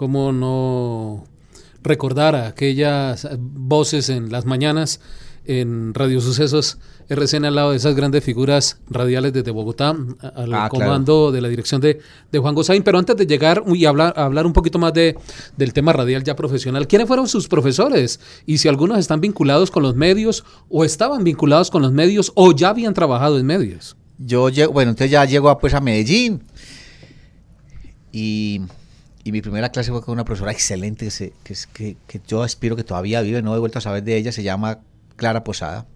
cómo no recordar a aquellas voces en las mañanas en Radio Sucesos RCN al lado de esas grandes figuras radiales desde Bogotá, al ah, comando de la dirección de, Juan Gosain. Pero antes de llegar y hablar, hablar un poquito más de, del tema radial ya profesional, ¿quiénes fueron sus profesores? Y si algunos están vinculados con los medios o estaban vinculados con los medios o ya habían trabajado en medios. Yo, bueno, entonces ya llego ah, pues a Medellín y y mi primera clase fue con una profesora excelente que, que, yo aspiro que todavía vive, no he vuelto a saber de ella, se llama Clara Posada.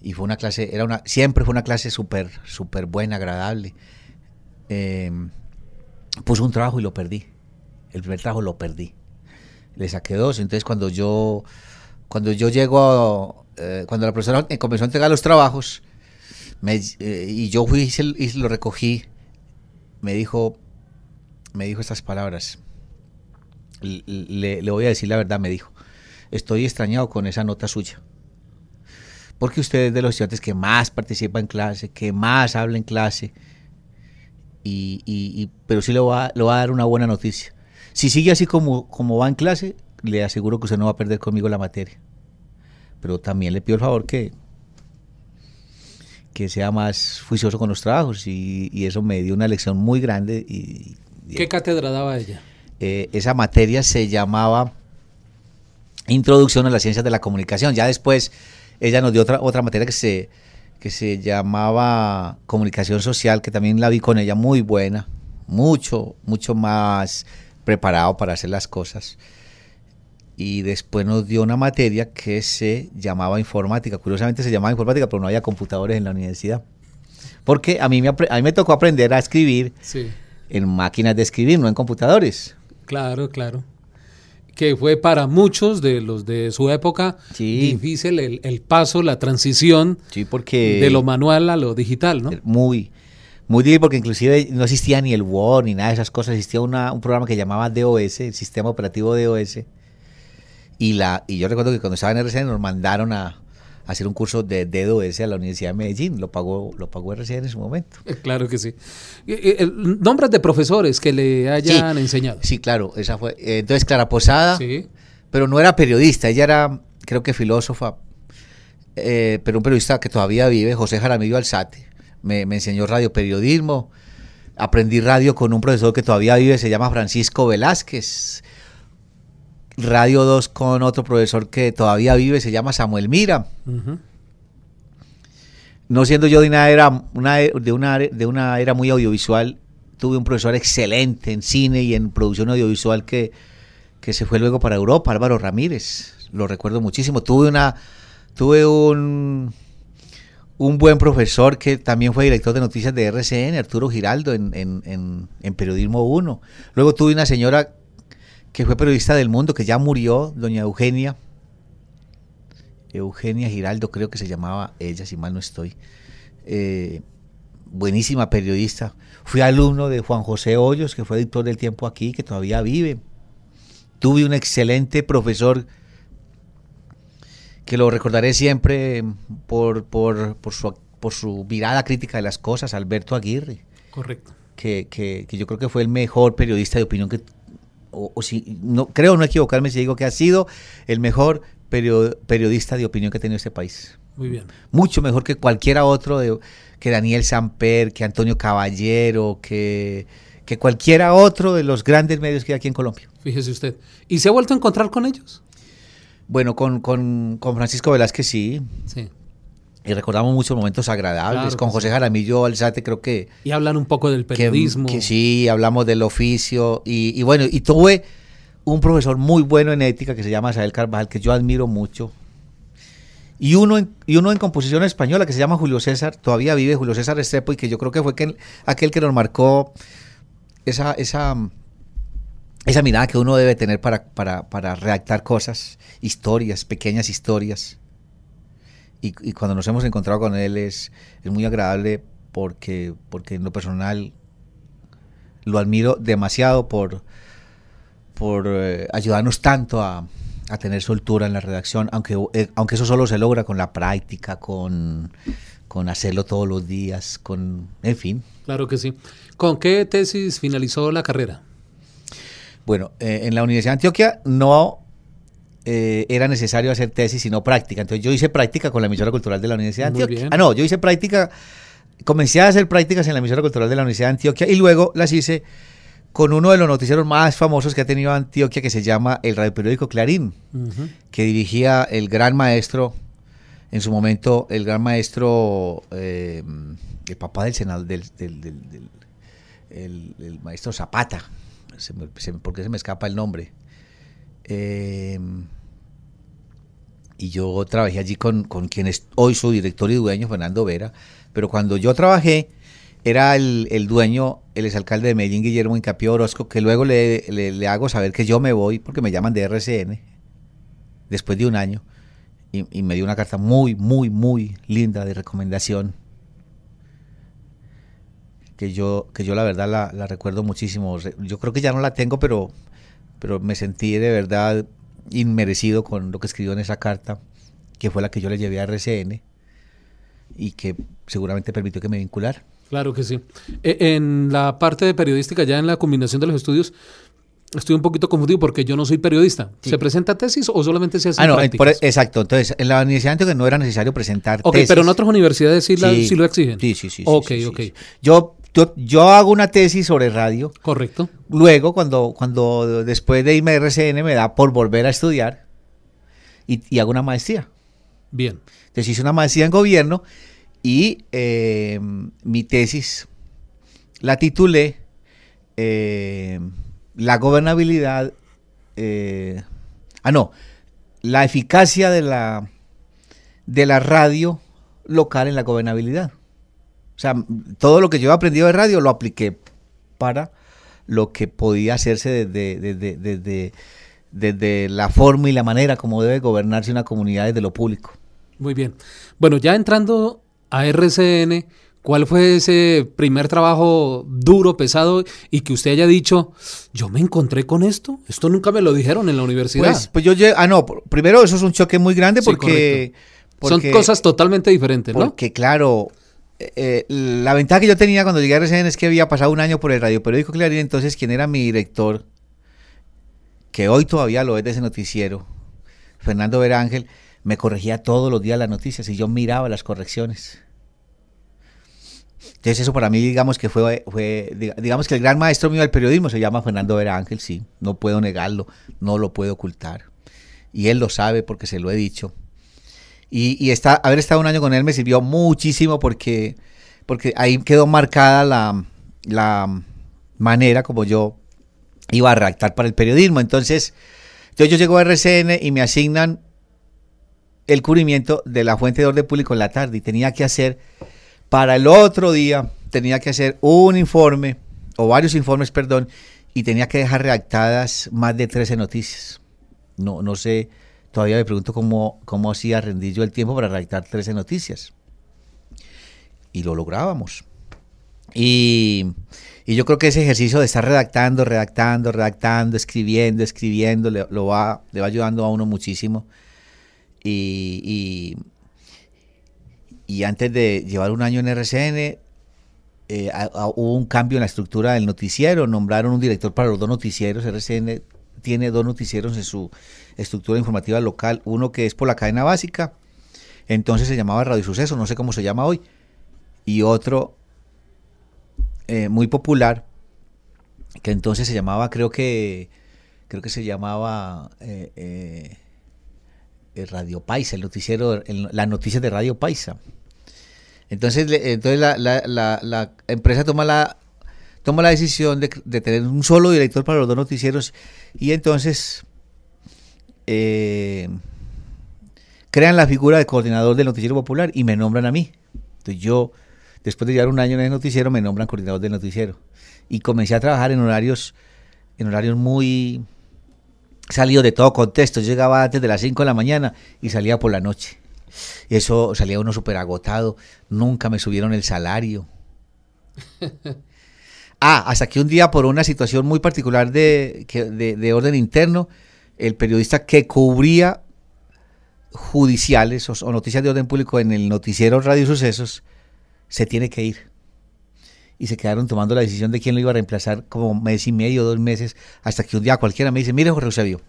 Y fue una clase, era una, siempre fue una clase súper, súper buena, agradable. Em, puso un trabajo y lo perdí. El primer trabajo lo perdí. Le saqué dos. Entonces cuando yo, cuando yo llego, eh, cuando la profesora comenzó a entregar los trabajos, eh, y yo fui y lo recogí, me dijo, me dijo estas palabras. Le, voy a decir la verdad, me dijo. Estoy extrañado con esa nota suya. Porque usted es de los estudiantes que más participa en clase, que más habla en clase. Y, pero sí le va, va a dar una buena noticia. Si sigue así como, como va en clase, le aseguro que usted no va a perder conmigo la materia. Pero también le pido el favor que, que sea más juicioso con los trabajos. Y, eso me dio una lección muy grande y ¿Qué cátedra daba ella? Eh, esa materia se llamaba Introducción a las Ciencias de la Comunicación. Ya después ella nos dio otra, otra materia que se, que se llamaba Comunicación Social, que también la vi con ella muy buena, mucho, mucho más preparado para hacer las cosas. Y después nos dio una materia que se llamaba informática. Curiosamente se llamaba informática, pero no había computadores en la universidad. Porque a mí me, a mí me tocó aprender a escribir sí en máquinas de escribir, no en computadores. Claro, claro. Que fue para muchos de los de su época difícil el, paso, la transición porque de lo manual a lo digital, ¿no? Muy, muy difícil porque inclusive no existía ni el Word ni nada de esas cosas. Existía un programa que llamaba DOS, el sistema operativo DOS. Y, la, y yo recuerdo que cuando estaba en RCN nos mandaron a, hacer un curso de DOS a la Universidad de Medellín. Lo pagó, lo pagó en su momento. Eh, claro que sí. Eh, eh, nombres de profesores que le hayan enseñado. Sí, claro, esa fue. Entonces, Clara Posada, pero no era periodista, ella era, creo que filósofa, pero un periodista que todavía vive, José Jaramillo Alzate. Me, me enseñó radioperiodismo. Aprendí radio con un profesor que todavía vive, se llama Francisco Velázquez Radio 2 con otro profesor que todavía vive, se llama Samuel Mira. No siendo yo de una era, una, de, una, era muy audiovisual, tuve un profesor excelente en cine y en producción audiovisual que, que se fue luego para Europa, Álvaro Ramírez. Lo recuerdo muchísimo. Tuve una. Tuve un un buen profesor que también fue director de noticias de RCN, Arturo Giraldo, en, en, en, en Periodismo 1. Luego tuve una señora que fue periodista del mundo, que ya murió, doña Eugenia. Eugenia Giraldo, creo que se llamaba ella, si mal no estoy. Eh, buenísima periodista. Fui alumno de Juan José Hoyos, que fue editor del tiempo aquí, que todavía vive. Tuve un excelente profesor que lo recordaré siempre por, por, su, por mirada crítica de las cosas, Alberto Aguirre. Correcto. Que, que yo creo que fue el mejor periodista de opinión que o, si no creo no equivocarme si digo que ha sido el mejor periodista de opinión que ha tenido este país. Muy bien. Mucho mejor que cualquiera otro, de, que Daniel Samper, que Antonio Caballero, que, que cualquiera otro de los grandes medios que hay aquí en Colombia. Fíjese usted. ¿Y se ha vuelto a encontrar con ellos? Bueno, con, con, con Francisco Velázquez sí. Sí. Y recordamos muchos momentos agradables con José Jaramillo Alzate, creo que... Y hablan un poco del periodismo. sí, hablamos del oficio. Y, bueno, y tuve un profesor muy bueno en ética que se llama Isabel Carvajal, que yo admiro mucho. Y uno, en, y uno en composición española que se llama Julio César, todavía vive Julio César Estrepo y que yo creo que fue aquel, aquel que nos marcó esa, esa, esa mirada que uno debe tener para, para, para redactar cosas, historias, pequeñas historias y, cuando nos hemos encontrado con él es, muy agradable porque, porque en lo personal lo admiro demasiado por, por eh, ayudarnos tanto a, a, tener soltura en la redacción, aunque, eh, aunque eso solo se logra con la práctica, con, hacerlo todos los días, con, en fin. Claro que sí. ¿Con qué tesis finalizó la carrera? Bueno, eh, en la Universidad de Antioquia no eh, era necesario hacer tesis y no práctica. Entonces yo hice práctica con la emisora cultural de la Universidad de Antioquia. Ah, no, yo hice práctica, comencé a hacer prácticas en la emisora cultural de la Universidad de Antioquia y luego las hice con uno de los noticieros más famosos que ha tenido Antioquia, que se llama el radio periódico Clarín, que dirigía el gran maestro, en su momento, el gran maestro, eh, el papá del senado, del, el, maestro Zapata, porque se me escapa el nombre? Em, y yo trabajé allí con, con, quien hoy su director y dueño, Fernando Vera. Pero cuando yo trabajé, era el, dueño, el exalcalde de Medellín, Guillermo Incapié Orozco, que luego le, hago saber que yo me voy porque me llaman de RCN después de un año. Y, me dio una carta muy, muy, muy linda de recomendación. Que yo, que yo la verdad la recuerdo muchísimo. Yo creo que ya no la tengo, pero pero me sentí de verdad inmerecido con lo que escribió en esa carta, que fue la que yo le llevé a RCN y que seguramente permitió que me vincular Claro que sí. E, en la parte de periodística, ya en la combinación de los estudios, estoy un poquito confundido porque yo no soy periodista. ¿Se presenta tesis o solamente se hace Ah, e, exacto. Entonces, en la universidad que no era necesario presentar tesis. Ok, pero en otras universidades sí, sí, lo exigen. Sí, sí, sí. Ok, ok. Yo yo, hago una tesis sobre radio. Correcto. Luego, cuando, cuando después de irme a RCN me da por volver a estudiar y, hago una maestría. Bien. Entonces hice una maestría en gobierno y em, mi tesis la titulé eh, La gobernabilidad. Eh, ah, no. La eficacia de la, de la radio local en la gobernabilidad. O sea, todo lo que yo he aprendido de radio lo apliqué para lo que podía hacerse desde, desde, la forma y la manera como debe gobernarse una comunidad desde lo público. Muy bien. Bueno, ya entrando a RCN, ¿cuál fue ese primer trabajo duro, pesado y que usted haya dicho, yo me encontré con esto? Esto nunca me lo dijeron en la universidad. Pues, pues yo, ah, no, primero eso es un choque muy grande porque... porque Son cosas totalmente diferentes, ¿no? Porque claro, eh, eh, la ventaja que yo tenía cuando llegué a RCN es que había pasado un año por el radio periódico Clarín, entonces quien era mi director, que hoy todavía lo es de ese noticiero, Fernando Verángel, me corregía todos los días las noticias y yo miraba las correcciones. Entonces eso para mí digamos que fue, digamos que el gran maestro mío del periodismo se llama Fernando Verángel, sí, no puedo negarlo, no lo puedo ocultar. Y él lo sabe porque se lo he dicho. Y, haber estado un año con él me sirvió muchísimo porque, porque ahí quedó marcada la, manera como yo iba a redactar para el periodismo. Entonces, yo, yo llego a RCN y me asignan el cubrimiento de la fuente de orden público en la tarde y tenía que hacer para el otro día, tenía que hacer un informe o varios informes, perdón, y tenía que dejar redactadas más de 13 noticias. No, no sé todavía me pregunto cómo, cómo hacía rendir yo el tiempo para redactar 13 noticias. Y lo lográbamos. Y, yo creo que ese ejercicio de estar redactando, redactando, redactando, escribiendo, escribiendo, le, lo va, le va ayudando a uno muchísimo. Y, antes de llevar un año en RCN, eh, hubo un cambio en la estructura del noticiero. Nombraron un director para los dos noticieros, RCN tiene dos noticieros en su estructura informativa local, uno que es por la cadena básica, entonces se llamaba Radio Suceso, no sé cómo se llama hoy, y otro eh, muy popular, que entonces se llamaba, creo que, creo que se llamaba eh, eh, Radio Paisa, el noticiero, las de Radio Paisa. Entonces, entonces la, empresa toma la tomo la decisión de, tener un solo director para los dos noticieros y entonces eh, crean la figura de coordinador del noticiero popular y me nombran a mí. Entonces yo, después de llevar un año en el noticiero, me nombran coordinador del noticiero. Y comencé a trabajar en horarios, en horarios muy salidos de todo contexto. Yo llegaba antes de las 5 de la mañana y salía por la noche. Y eso salía uno súper agotado. Nunca me subieron el salario. Ah, hasta que un día por una situación muy particular de, orden interno, el periodista que cubría judiciales o, noticias de orden público en el noticiero Radio Sucesos se tiene que ir. Y se quedaron tomando la decisión de quién lo iba a reemplazar como mes y medio, dos meses, hasta que un día cualquiera me dice, mire Jorge Eusebio,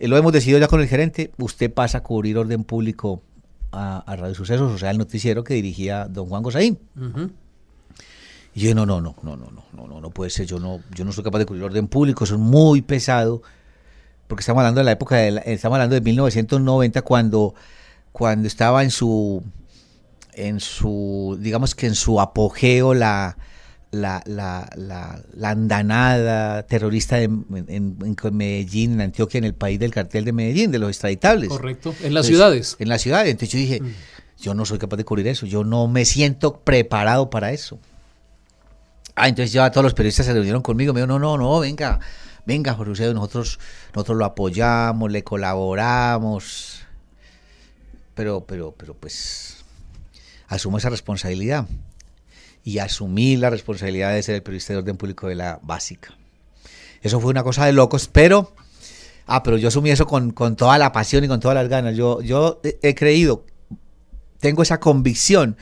eh, lo hemos decidido ya con el gerente, usted pasa a cubrir orden público a, Radio Sucesos, o sea, el noticiero que dirigía don Juan Gosaín. Y yo no, no, no, no, no, no, no, no, puede ser, yo no, yo no soy capaz de cubrir orden público, eso es muy pesado, porque estamos hablando de la época, de estamos hablando de 1990 cuando, cuando estaba en su, en su, digamos que en su apogeo la, la, la, la, la, andanada terrorista de, en, Medellín, en Antioquia, en el país del cartel de Medellín, de los extraditables. Correcto, en las ciudades. En las ciudades. Entonces yo dije, mm. yo no soy capaz de cubrir eso, yo no me siento preparado para eso. Ah, entonces ya todos los periodistas se reunieron conmigo. Me dijo, no, no, no, venga, venga, Jorge Eusebio, nosotros, nosotros lo apoyamos, le colaboramos. Pero, pero, pero pues asumo esa responsabilidad. Y asumí la responsabilidad de ser el periodista de orden público de la básica. Eso fue una cosa de locos, pero... Ah, pero yo asumí eso con, toda la pasión y con todas las ganas. Yo, yo he creído, tengo esa convicción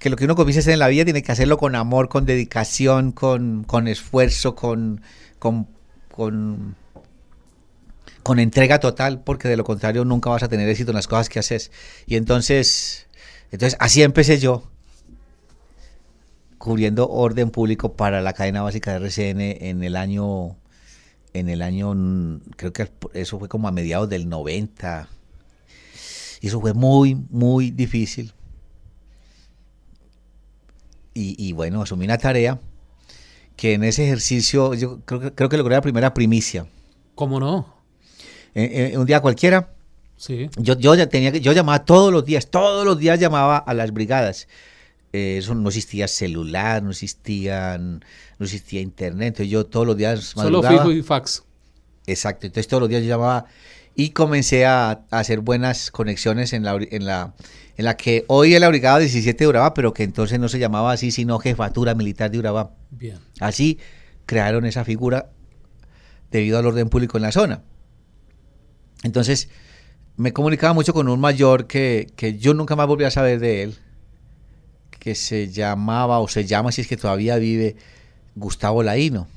que lo que uno comienza a hacer en la vida tiene que hacerlo con amor, con dedicación, con, esfuerzo, con, con, entrega total, porque de lo contrario nunca vas a tener éxito en las cosas que haces. Y entonces, entonces así empecé yo cubriendo orden público para la cadena básica de RCN en el año en el año creo que eso fue como a mediados del 90. Y eso fue muy muy difícil y, bueno, asumí una tarea que en ese ejercicio yo creo, creo que logré la primera primicia. ¿Cómo no? Eh, eh, un día cualquiera. Sí. Yo, yo, tenía, yo llamaba todos los días, todos los días llamaba a las brigadas. Eh, eso no existía celular, no existían, no existía internet. Entonces yo todos los días madrugaba. Solo fijo y fax. Exacto. Entonces todos los días yo llamaba y comencé a, hacer buenas conexiones en la, en la, que hoy es la Brigada 17 de Urabá, pero que entonces no se llamaba así, sino Jefatura Militar de Urabá. Así crearon esa figura debido al orden público en la zona. Entonces, me comunicaba mucho con un mayor que, que yo nunca más volví a saber de él, que se llamaba, o se llama, si es que todavía vive, Gustavo Laíno.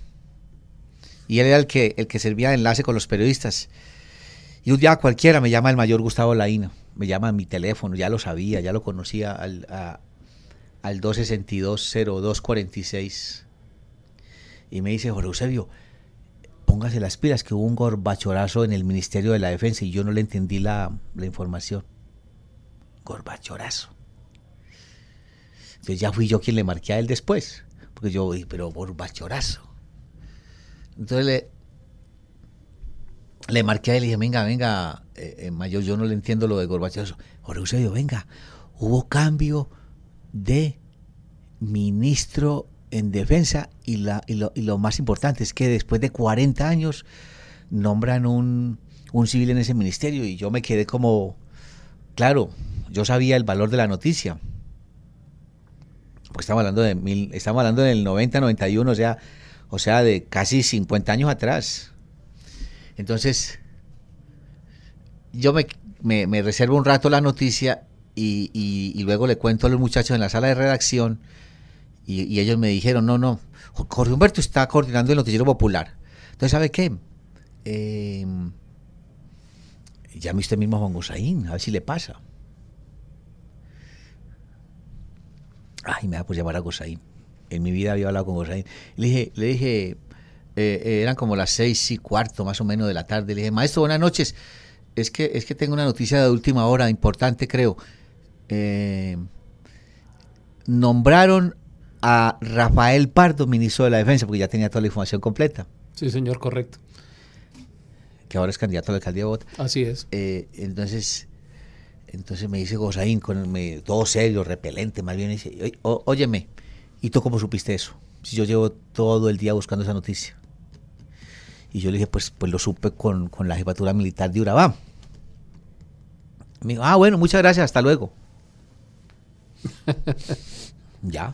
Y él era el que, el que servía de enlace con los periodistas. Y un día cualquiera me llama el mayor Gustavo Laína, me llama a mi teléfono, ya lo sabía, ya lo conocía al, a, al 262-0246. Y me dice, Jorge Eusebio, póngase las pilas, que hubo un gorbachorazo en el Ministerio de la Defensa y yo no le entendí la, la información. Gorbachorazo. Entonces ya fui yo quien le marqué a él después, porque yo, pero gorbachorazo. Entonces le, le marqué a él y dije, venga, venga, eh, eh, mayor, yo no le entiendo lo de Gorbachev. Jorge venga, hubo cambio de ministro en defensa y, lo, más importante es que después de 40 años nombran un, civil en ese ministerio y yo me quedé como, claro, yo sabía el valor de la noticia. porque estamos hablando de mil, estamos hablando del 90, 91, o sea, o sea, de casi 50 años atrás. Entonces, yo me, reservo un rato la noticia y, luego le cuento a los muchachos en la sala de redacción y, ellos me dijeron, no, no, Jorge Humberto está coordinando el noticiero popular. Entonces, ¿sabe qué? Eh, llame usted mismo a Juan Gosaín, a ver si le pasa. Ay, me da a llamar a Gosaín. En mi vida había hablado con Gosaín. Le dije, le dije eh, eh, eran como las seis y cuarto más o menos de la tarde. Le dije, maestro, buenas noches. Es que, es que tengo una noticia de última hora, importante creo. Eh, nombraron a Rafael Pardo, ministro de la Defensa, porque ya tenía toda la información completa. Sí, señor, correcto. Que ahora es candidato a la alcaldía de Bogotá. Así es. entonces, entonces me dice Gozaín, con me, todo serio, repelente, más bien, dice, óyeme, ¿y tú cómo supiste eso? Si yo llevo todo el día buscando esa noticia. Y yo le dije, pues, pues lo supe con, la jefatura militar de Urabá. Me dijo, ah, bueno, muchas gracias, hasta luego. ya.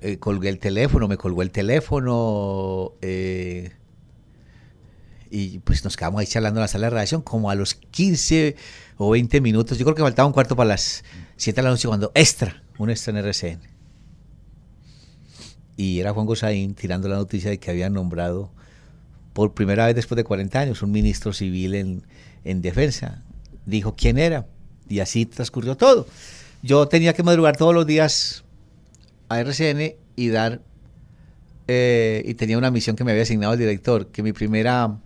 Eh, colgué el teléfono, me colgó el teléfono. Eh, y pues nos quedamos ahí charlando en la sala de redacción como a los 15 o 20 minutos. Yo creo que faltaba un cuarto para las 7 de la noche cuando extra, un extra en RCN. Y era Juan Gosaín tirando la noticia de que había nombrado por primera vez después de 40 años, un ministro civil en, en defensa. Dijo quién era y así transcurrió todo. Yo tenía que madrugar todos los días a RCN y dar, eh, y tenía una misión que me había asignado el director, que mi primera,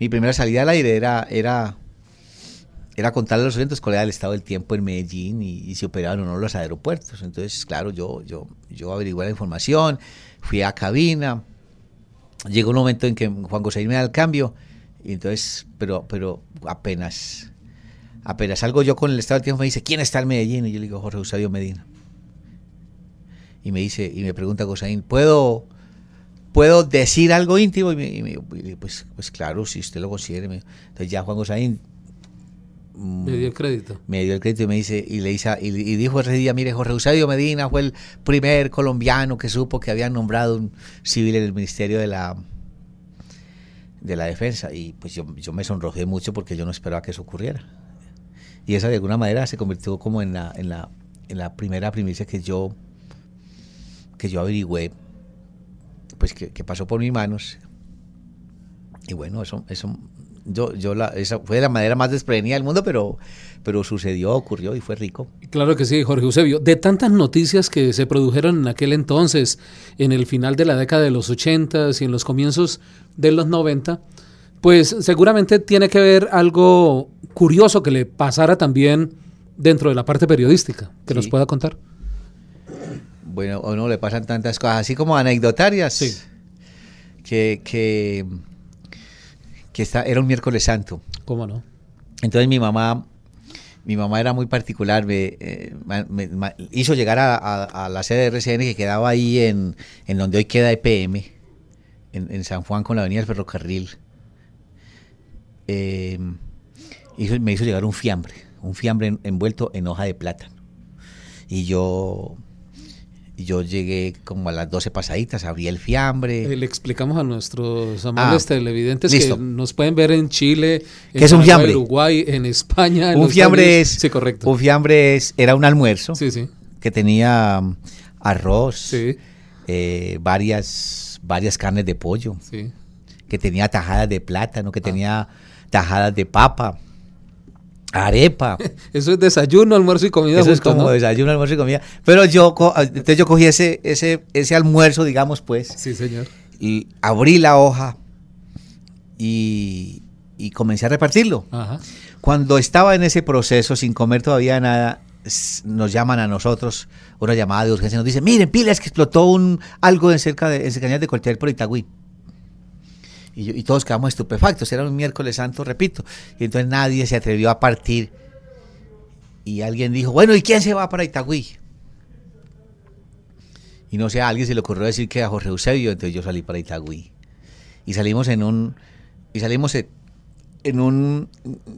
mi primera salida al aire era, era, era contarle a los oyentes cuál era el estado del tiempo en Medellín y, se si operaban o no los aeropuertos. Entonces, claro, yo, yo, yo averigué la información, fui a cabina, llegó un momento en que Juan José me da el cambio, y entonces, pero, pero apenas, apenas salgo yo con el estado de tiempo, me dice, ¿quién está en Medellín? Y yo le digo, Jorge Eusebio Medina. Y me dice, y me pregunta Gosaín, ¿puedo, ¿puedo decir algo íntimo? Y me, y pues, pues claro, si usted lo considera. Entonces ya Juan Gosaín me dio el crédito. Me dio el crédito y me dice, y le hizo, y, dijo ese día, mire, Jorge Eusebio Medina fue el primer colombiano que supo que habían nombrado un civil en el Ministerio de la de la defensa y pues yo, me sonrojé mucho porque yo no esperaba que eso ocurriera y esa de alguna manera se convirtió como en la, en la, en la primera primicia que yo que yo averigüé pues que, que pasó por mis manos y bueno eso eso yo, yo la, esa fue la manera más desprevenida del mundo, pero, pero sucedió, ocurrió y fue rico. Claro que sí, Jorge Eusebio. De tantas noticias que se produjeron en aquel entonces, en el final de la década de los 80 y en los comienzos de los 90, pues seguramente tiene que haber algo curioso que le pasara también dentro de la parte periodística, que nos pueda contar. Bueno, o no le pasan tantas cosas, así como anecdotarias, sí. que, que que era un miércoles santo. ¿Cómo no? Entonces mi mamá, mi mamá era muy particular, me, eh, hizo llegar a, la sede de RCN que quedaba ahí en, donde hoy queda EPM, en, San Juan con la avenida del ferrocarril. Eh, me hizo llegar un fiambre, un fiambre envuelto en hoja de plátano. Y yo yo llegué como a las 12 pasaditas, abrí el fiambre. Eh, le explicamos a nuestros ah, amantes televidentes que nos pueden ver en Chile, en Uruguay, en España. un fiambre es. correcto. Un fiambre es, era un almuerzo que tenía um, arroz, eh, varias, varias carnes de pollo, que tenía tajadas de plátano, que ah. tenía tajadas de papa Arepa. Eso es desayuno, almuerzo y comida. Eso es como desayuno, almuerzo y comida. Pero yo, yo cogí ese, ese, ese almuerzo, digamos, pues. Sí, señor. Y abrí la hoja y, y comencé a repartirlo. Cuando estaba en ese proceso, sin comer todavía nada, nos llaman a nosotros, una llamada de urgencia, nos dice, miren, pilas que explotó un, algo en cerca de, ese cercanías de cualquier por Itagüí. Y, todos quedamos estupefactos. Era un miércoles santo, repito. Y entonces nadie se atrevió a partir. Y alguien dijo, bueno, ¿y quién se va para Itagüí? Y no sé, a alguien se le ocurrió decir que a Jorge Eusebio, entonces yo salí para Itagüí. Y salimos en un... Y salimos en, un...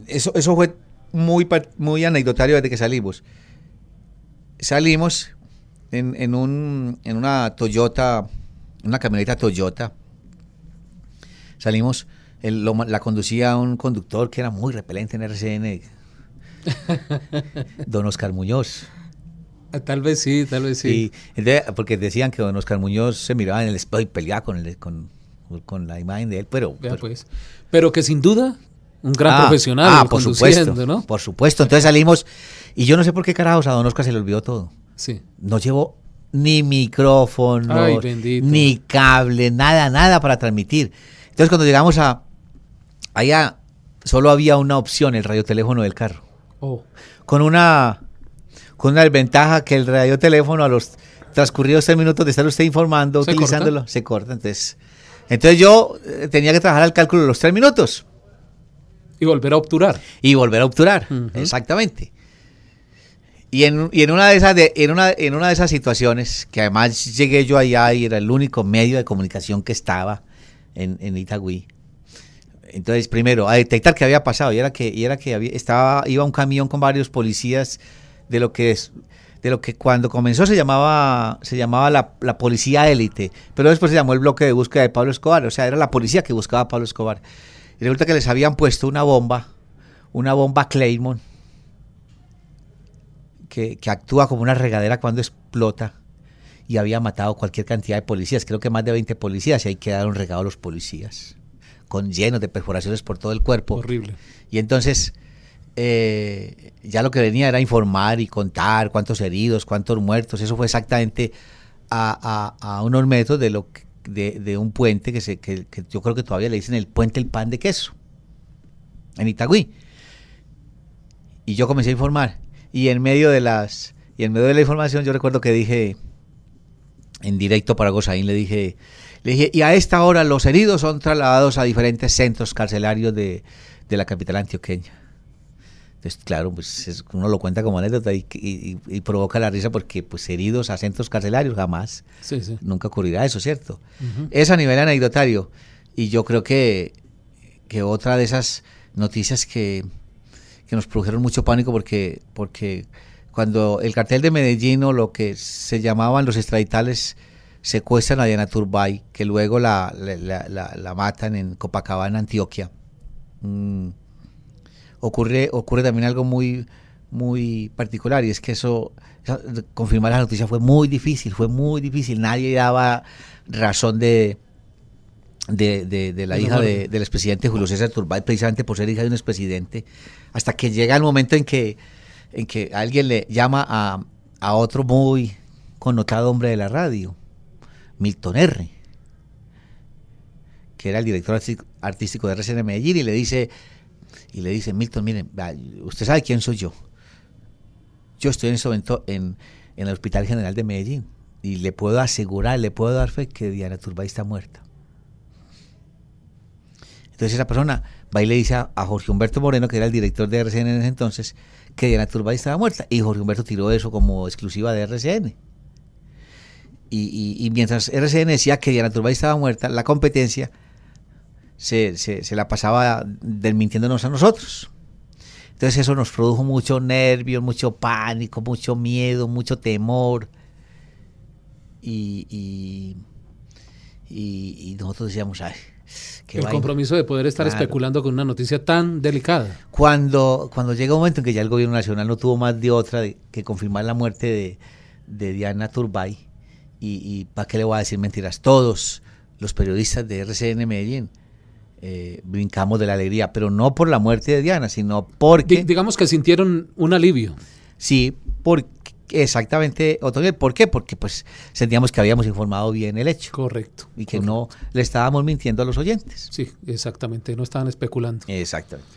Eso, fue muy, muy anecdotario desde que salimos. Salimos en, en, un, en una Toyota, una camioneta Toyota, Salimos, la conducía un conductor que era muy repelente en RCN, don Oscar Muñoz. Ah, tal vez sí, tal vez sí. porque decían que don Oscar Muñoz se miraba en el espejo y peleaba con, con, la imagen de él, pero... Pues. Pero, que sin duda un gran ah, profesional. Ah, por supuesto, ¿no? Por supuesto. Entonces salimos y yo no sé por qué carajos a Don Oscar se le olvidó todo. Sí. No llevó ni micrófono, ni cable, nada, nada para transmitir. Entonces cuando llegamos a allá, solo había una opción, el radioteléfono del carro. Oh. Con una con una desventaja que el radioteléfono a los transcurridos tres minutos de estar usted informando, utilizándolo, se corta. Entonces, yo eh, tenía que trabajar al cálculo de los tres minutos. Y volver a obturar. Y volver a obturar, exactamente. Y en, una de esas en, una, en una de esas situaciones, que además llegué yo allá y era el único medio de comunicación que estaba, en, Itagüí. Entonces, primero, a detectar qué había pasado. Y era que, era que había, estaba, iba un camión con varios policías de lo que de lo que cuando comenzó se llamaba, se llamaba la, policía élite, pero después se llamó el bloque de búsqueda de Pablo Escobar, o sea, era la policía que buscaba a Pablo Escobar. Y resulta que les habían puesto una bomba, una bomba Claymore, que actúa como una regadera cuando explota y había matado cualquier cantidad de policías, creo que más de 20 policías, y ahí quedaron regados los policías, con llenos de perforaciones por todo el cuerpo. Horrible. Y entonces, eh, ya lo que venía era informar y contar cuántos heridos, cuántos muertos, eso fue exactamente a, unos metros de, lo de, un puente que, se, yo creo que todavía le dicen el puente el pan de queso, en Itagüí. Y yo comencé a informar, y en medio de las... Y en medio de la información yo recuerdo que dije, en directo para Gozaín le dije, dije, y a esta hora los heridos son trasladados a diferentes centros carcelarios de, de la capital antioqueña. Entonces, claro, pues uno lo cuenta como anécdota y, provoca la risa porque pues heridos a centros carcelarios jamás, nunca ocurrirá eso, ¿cierto? Es a nivel anecdotario y yo creo que, que otra de esas noticias que, que nos produjeron mucho pánico porque, porque cuando el cartel de Medellín o lo que se llamaban los extraditales secuestran a Diana Turbay, que luego la, matan en Copacabana, Antioquia. Mm. Ocurre, ocurre también algo muy, muy particular y es que eso, confirmar la noticia fue muy difícil, fue muy difícil, nadie daba razón de, de, la hija del expresidente Julio César Turbay, precisamente por ser hija de un expresidente, hasta que llega el momento en que en que alguien le llama a, otro muy connotado hombre de la radio, Milton R., que era el director artístico de RCN Medellín, y le dice, y le dice, Milton, miren, usted sabe quién soy yo. Yo estoy en ese momento en, en el Hospital General de Medellín y le puedo asegurar, le puedo dar fe que Diana Turbay está muerta. Entonces esa persona va y le dice a, Jorge Humberto Moreno, que era el director de RCN en ese entonces, que Diana Turbay estaba muerta. Y Jorge Humberto tiró eso como exclusiva de RCN. Y, mientras RCN decía que Diana Turbay estaba muerta, la competencia se, la pasaba desmintiéndonos a nosotros. Entonces eso nos produjo mucho nervio, mucho pánico, mucho miedo, mucho temor. y, y y, nosotros decíamos, ay, qué El compromiso de poder estar especulando con una noticia tan delicada. Cuando, cuando llega un momento en que ya el gobierno nacional no tuvo más de otra que confirmar la muerte de, Diana Turbay, y, para qué le voy a decir mentiras, todos los periodistas de RCN Medellín, eh, brincamos de la alegría, pero no por la muerte de Diana, sino porque... digamos que sintieron un alivio. Sí, porque… Exactamente, otro ¿Por qué? Porque pues sentíamos que habíamos informado bien el hecho. Correcto. Y que no le estábamos mintiendo a los oyentes. Sí, exactamente, no estaban especulando. Exactamente.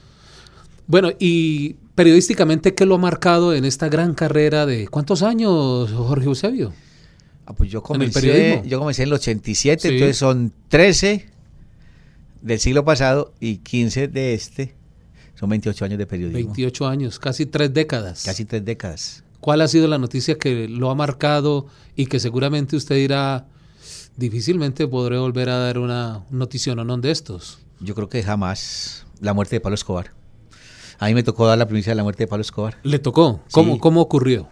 Bueno, y periodísticamente, ¿qué lo ha marcado en esta gran carrera de cuántos años, Jorge Eusebio? Ah, pues yo comencé, ¿En yo comencé en el 87, entonces son 13 del siglo pasado y 15 de este. Son 28 años de periodismo. 28 años, casi tres décadas. Casi tres décadas. ¿Cuál ha sido la noticia que lo ha marcado y que seguramente usted dirá, difícilmente podré volver a dar una notición o no de estos? Yo creo que jamás la muerte de Pablo Escobar. A mí me tocó dar la primicia de la muerte de Pablo Escobar. ¿Le tocó? ¿Cómo, ¿cómo ocurrió?